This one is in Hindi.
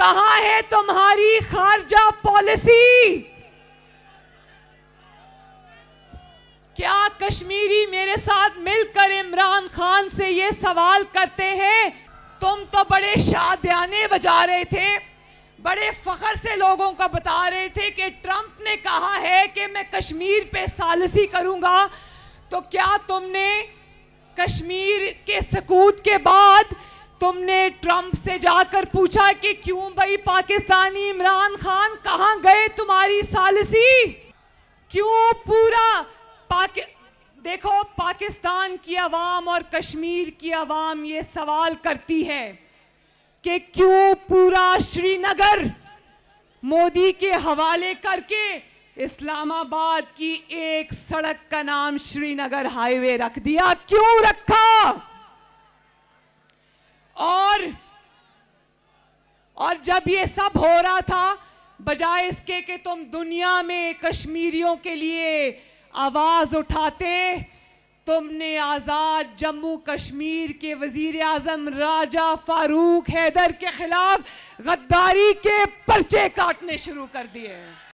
कहा है तुम्हारी खारजा पॉलिसी क्या कश्मीरी मेरे साथ मिलकर इमरान खान से ये सवाल करते हैं तुम तो बड़े शादियाने बजा रहे थे बड़े फखर से लोगों का बता रहे थे कि ट्रंप ने कहा है कि मैं कश्मीर पे सालसी करूंगा तो क्या तुमने कश्मीर के सकूत के बाद तुमने ट्रंप से जाकर पूछा कि क्यों भाई पाकिस्तानी इमरान खान कहा गए तुम्हारी सालसी क्यों पूरा पाकि देखो पाकिस्तान की आवाम और कश्मीर की आवाम ये सवाल करती है कि क्यों पूरा श्रीनगर मोदी के हवाले करके इस्लामाबाद की एक सड़क का नाम श्रीनगर हाईवे रख दिया क्यों रखा और जब ये सब हो रहा था बजाय इसके कि तुम दुनिया में कश्मीरियों के लिए आवाज़ उठाते तुमने आज़ाद जम्मू कश्मीर के वजीर आजम राजा फारूक हैदर के ख़िलाफ़ गद्दारी के पर्चे काटने शुरू कर दिए